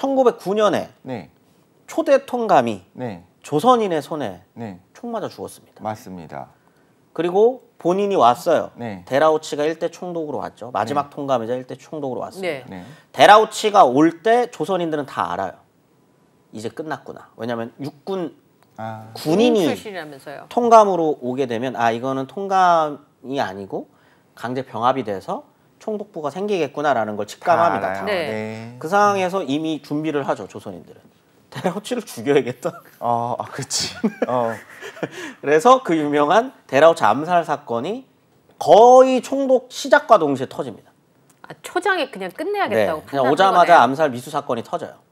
1909년에 네. 초대 통감이 네. 조선인의 손에 네. 총 맞아 죽었습니다. 맞습니다. 그리고 본인이 왔어요. 데라우치가 네. 일대 총독으로 왔죠. 마지막 네. 통감이자 일대 총독으로 왔습니다. 데라우치가 네. 올때 조선인들은 다 알아요. 이제 끝났구나. 왜냐하면 육군 아... 군인이 통감으로 오게 되면 아 이거는 통감이 아니고 강제 병합이 돼서 총독부가 생기겠구나라는 걸 직감합니다. 네. 그 상황에서 이미 준비를 하죠 조선인들은. 대라우치를 죽여야겠다. 어, 아, 그렇지. 어. 그래서 그 유명한 데라우치 암살 사건이 거의 총독 시작과 동시에 터집니다. 아, 초장에 그냥 끝내야겠다고. 네, 그냥 오자마자 거네요. 암살 미수 사건이 터져요.